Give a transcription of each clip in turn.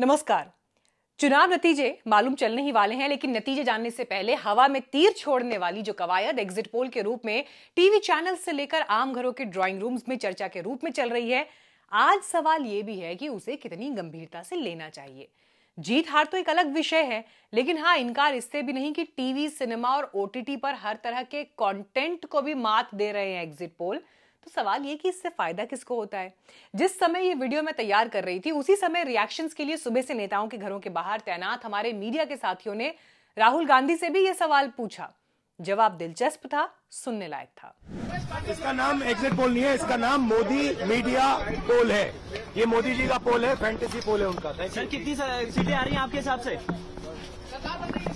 नमस्कार चुनाव नतीजे मालूम चलने ही वाले हैं लेकिन नतीजे जानने से पहले हवा में तीर छोड़ने वाली जो कवायद एग्जिट पोल के रूप में टीवी चैनल से लेकर आम घरों के ड्राइंग रूम्स में चर्चा के रूप में चल रही है आज सवाल ये भी है कि उसे कितनी गंभीरता से लेना चाहिए जीत हार तो एक अलग विषय है लेकिन हाँ इनकार इससे भी नहीं कि टीवी सिनेमा और ओटीटी पर हर तरह के कंटेंट को भी मात दे रहे हैं एग्जिट पोल तो सवाल ये कि इससे फायदा किसको होता है जिस समय ये वीडियो मैं तैयार कर रही थी उसी समय रिएक्शंस के लिए सुबह से नेताओं के घरों के बाहर तैनात हमारे मीडिया के साथियों ने राहुल गांधी से भी ये सवाल पूछा जवाब दिलचस्प था सुनने लायक था इसका नाम एग्जिट पोल नहीं है इसका नाम मोदी मीडिया पोल है ये मोदी जी का पोल है फैंटेसी पोल है उनका सर कितनी सीटें आ रही हैं आपके हिसाब से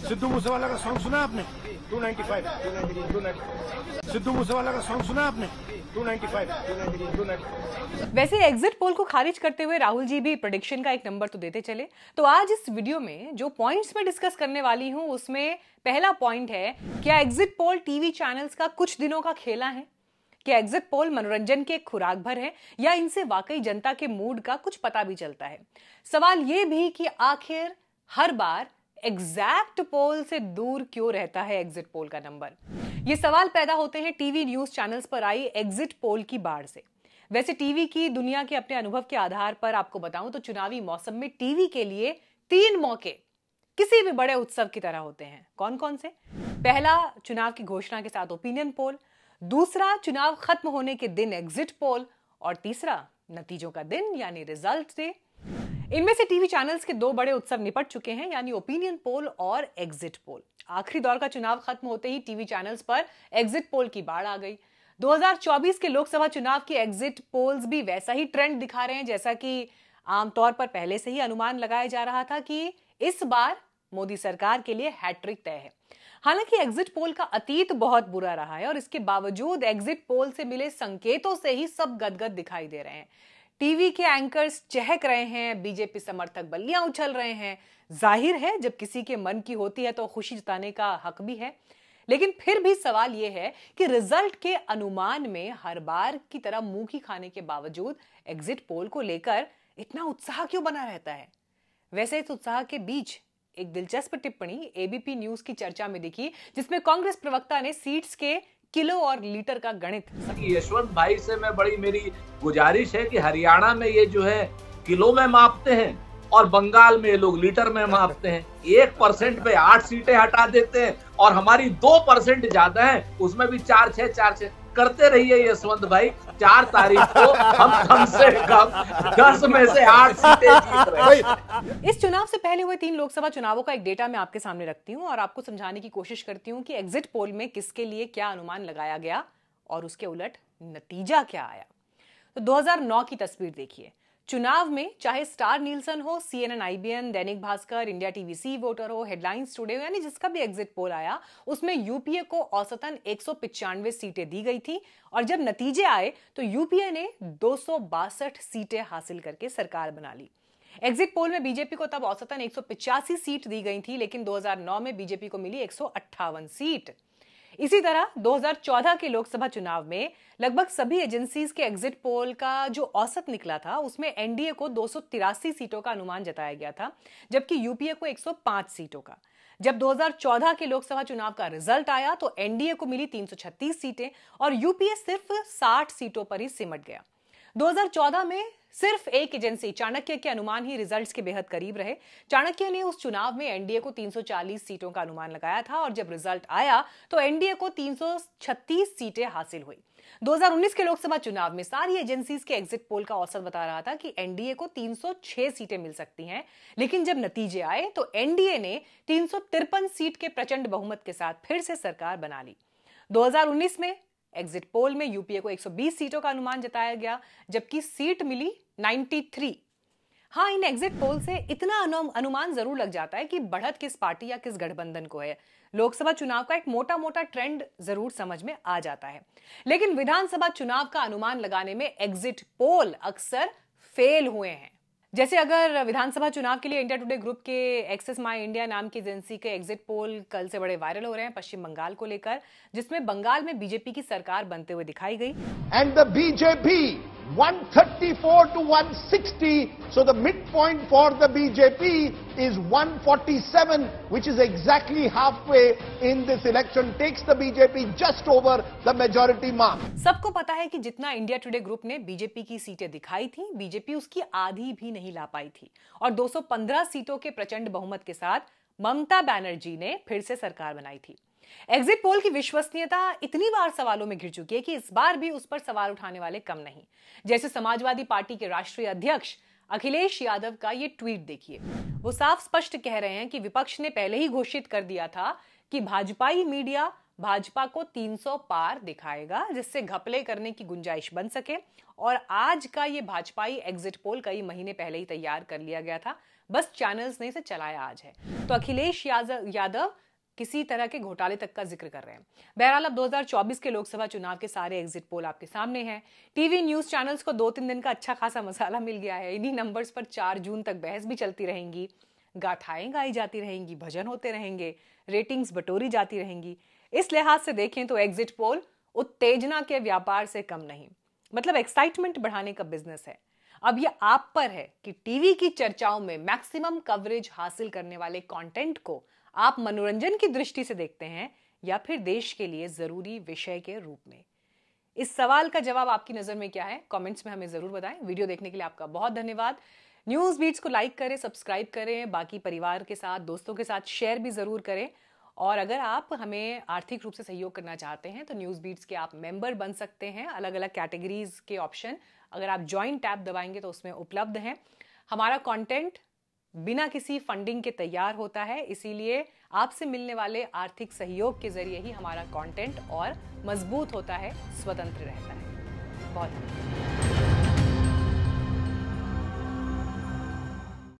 सिद्धू मूसेवाला का सॉन्ग सुना आपने सिद्धू मूसेवाला का सॉन्ग सुना आपने two ninety five two ninety two ninety वैसे एग्जिट पोल को खारिज करते हुए राहुल जी भी प्रोडिक्शन का एक नंबर तो देते चले तो आज इस वीडियो में जो पॉइंट्स में डिस्कस करने वाली हूँ उसमें पहला पॉइंट है क्या एग्जिट पोल टीवी चैनल्स का कुछ दिनों का खेला है क्या एग्जिट पोल मनोरंजन के खुराक भर है या इनसे वाकई जनता के मूड का कुछ पता भी चलता है सवाल यह भी कि आखिर हर बार एग्जैक्ट पोल से दूर क्यों रहता है एग्जिट पोल का नंबर ये सवाल पैदा होते हैं टीवी न्यूज चैनल्स पर आई एग्जिट पोल की बाढ़ से वैसे टीवी की दुनिया के अपने अनुभव के आधार पर आपको बताऊं तो चुनावी मौसम में टीवी के लिए तीन मौके किसी भी बड़े उत्सव की तरह होते हैं कौन कौन से पहला चुनाव की घोषणा के साथ ओपिनियन पोल दूसरा चुनाव खत्म होने के दिन एग्जिट पोल और तीसरा नतीजों का दिन यानी रिजल्ट डे इनमें से टीवी चैनल्स के दो बड़े उत्सव निपट चुके हैं यानी ओपिनियन पोल और एग्जिट पोल आखिरी दौर का चुनाव खत्म होते ही टीवी चैनल्स पर एग्जिट पोल की बाढ़ आ गई 2024 के लोकसभा चुनाव की एग्जिट पोल्स भी वैसा ही ट्रेंड दिखा रहे हैं जैसा कि आमतौर पर पहले से ही अनुमान लगाया जा रहा था कि इस बार मोदी सरकार के लिए हैट्रिक तय है हालांकि एग्जिट पोल का अतीत बहुत बुरा रहा है और इसके बावजूद एग्जिट पोल से मिले संकेतों से ही सब गदगद दिखाई दे रहे हैं टीवी के एंकर्स चहक रहे हैं बीजेपी समर्थक बल्लियां उछल रहे हैं जाहिर है जब किसी के मन की होती है तो खुशी जताने का हक भी है लेकिन फिर भी सवाल यह है कि रिजल्ट के अनुमान में हर बार की तरह मुंह की खाने के बावजूद एग्जिट पोल को लेकर इतना उत्साह क्यों बना रहता है वैसे इस उत्साह के बीच एक दिलचस्प टिप्पणी एबीपी न्यूज की चर्चा में दिखी जिसमें कांग्रेस प्रवक्ता ने सीट्स के किलो और लीटर का गणित यशवंत भाई से मैं बड़ी मेरी गुजारिश है कि हरियाणा में ये जो है किलो में मापते हैं और बंगाल में ये लोग लीटर में मापते हैं एक परसेंट पे आठ सीटें हटा देते हैं और हमारी दो परसेंट ज्यादा है उसमें भी चार छह चार छह करते रहिए यशवंत भाई चार तारीख को हम कम से कम दस में से आठ इस चुनाव से पहले हुए तीन लोकसभा चुनावों का एक डेटा मैं आपके सामने रखती हूँ और आपको समझाने की कोशिश करती हूँ कि एग्जिट पोल में किसके लिए क्या अनुमान लगाया गया और उसके उलट नतीजा क्या आया तो 2009 की तस्वीर देखिए चुनाव में चाहे स्टार नीलसन हो C N N I B N Dainik Bhaskar India TV C voter हो हेडलाइंस टुडे हो यानी जिसका भी एग्जिट पोल आया उसमें यूपीए को औसतन एक सीटें दी गई थी और जब नतीजे आए तो यूपीए ने दो सीटें हासिल करके सरकार बना ली एग्जिट पोल में बीजेपी को तब औसतन एक सीट दी गई थी लेकिन 2009 में बीजेपी को मिली एक सीट इसी तरह 2014 के लोकसभा चुनाव में लगभग सभी एजेंसीज के एग्जिट पोल का जो औसत निकला था उसमें एनडीए को दो सीटों का अनुमान जताया गया था जबकि यूपीए को 105 सीटों का जब 2014 के लोकसभा चुनाव का रिजल्ट आया तो एनडीए को मिली 336 सीटें और यूपीए सिर्फ 60 सीटों पर ही सिमट गया 2014 में सिर्फ एक एजेंसी चाणक्य के अनुमान ही रिजल्ट्स के बेहद करीब रहे चाणक्य ने उस चुनाव में एनडीए को 340 सीटों का अनुमान लगाया था और जब रिजल्ट आया तो एनडीए को 336 सीटें हासिल हुई 2019 के लोकसभा चुनाव में सारी एजेंसीज के एग्जिट पोल का औसत बता रहा था कि एनडीए को 306 सीटें मिल सकती हैं लेकिन जब नतीजे आए तो एनडीए ने तीन सीट के प्रचंड बहुमत के साथ फिर से सरकार बना ली 2019 में एग्जिट पोल में यूपीए को 120 सीटों का अनुमान जताया गया जबकि सीट मिली 93 हाँ इन एग्जिट पोल से इतना अनुमान जरूर लग जाता है कि बढ़त किस पार्टी या किस गठबंधन को है लोकसभा चुनाव का एक मोटा मोटा ट्रेंड जरूर समझ में आ जाता है लेकिन विधानसभा चुनाव का अनुमान लगाने में एग्जिट पोल अक्सर फेल हुए हैं जैसे अगर विधानसभा चुनाव के लिए इंडिया टुडे ग्रुप के एक्सेस माई इंडिया नाम की एजेंसी के एग्जिट पोल कल से बड़े वायरल हो रहे हैं पश्चिम बंगाल को लेकर जिसमें बंगाल में बीजेपी की सरकार बनते हुए दिखाई गई and the BJP 134 to 160. So the midpoint for the BJP is 147, which is exactly halfway in this election, takes the BJP just over the majority mark. सबको पता है कि जितना इंडिया टुडे ग्रुप ने बीजेपी की सीटें दिखाई थी बीजेपी उसकी आधी भी नहीं ला पाई थी और 215 सीटों के प्रचंड बहुमत के साथ ममता बैनर्जी ने फिर से सरकार बनाई थी एग्जिट पोल की विश्वसनीयता इतनी बार सवालों में घिर चुकी है कि इस बार भी उस पर सवाल उठाने वाले कम नहीं जैसे समाजवादी पार्टी के राष्ट्रीय अध्यक्ष अखिलेश यादव का ये ट्वीट देखिए वो साफ स्पष्ट कह रहे हैं कि विपक्ष ने पहले ही घोषित कर दिया था कि भाजपाई मीडिया भाजपा को 300 पार दिखाएगा जिससे घपले करने की गुंजाइश बन सके और आज का ये भाजपाई एग्जिट पोल कई महीने पहले ही तैयार कर लिया गया था बस चैनल्स ने इसे चलाया आज है तो अखिलेश यादव किसी तरह के घोटाले तक का जिक्र कर रहे हैं बहरहाल अब 2024 के लोकसभा चुनाव के सारे एग्जिट पोल आपके सामने हैं टीवी न्यूज चैनल्स को दो तीन दिन का अच्छा खासा मसाला मिल गया है इन्हीं नंबर्स पर चार जून तक बहस भी चलती रहेंगी गाथाएं गाई जाती रहेंगी भजन होते रहेंगे रेटिंग्स बटोरी जाती रहेंगी इस लिहाज से देखें तो एग्जिट पोल उत्तेजना के व्यापार से कम नहीं मतलब एक्साइटमेंट बढ़ाने का बिजनेस है अब ये आप पर है कि टीवी की चर्चाओं में मैक्सिमम कवरेज हासिल करने वाले कंटेंट को आप मनोरंजन की दृष्टि से देखते हैं या फिर देश के लिए जरूरी विषय के रूप में इस सवाल का जवाब आपकी नजर में क्या है कमेंट्स में हमें जरूर बताएं वीडियो देखने के लिए आपका बहुत धन्यवाद न्यूज बीट्स को लाइक करें सब्सक्राइब करें बाकी परिवार के साथ दोस्तों के साथ शेयर भी जरूर करें और अगर आप हमें आर्थिक रूप से सहयोग करना चाहते हैं तो न्यूज़ बीट्स के आप मेंबर बन सकते हैं अलग अलग कैटेगरीज के ऑप्शन अगर आप ज्वाइन टैब दबाएंगे तो उसमें उपलब्ध हैं हमारा कंटेंट बिना किसी फंडिंग के तैयार होता है इसीलिए आपसे मिलने वाले आर्थिक सहयोग के जरिए ही हमारा कंटेंट और मजबूत होता है स्वतंत्र रहता है बहुत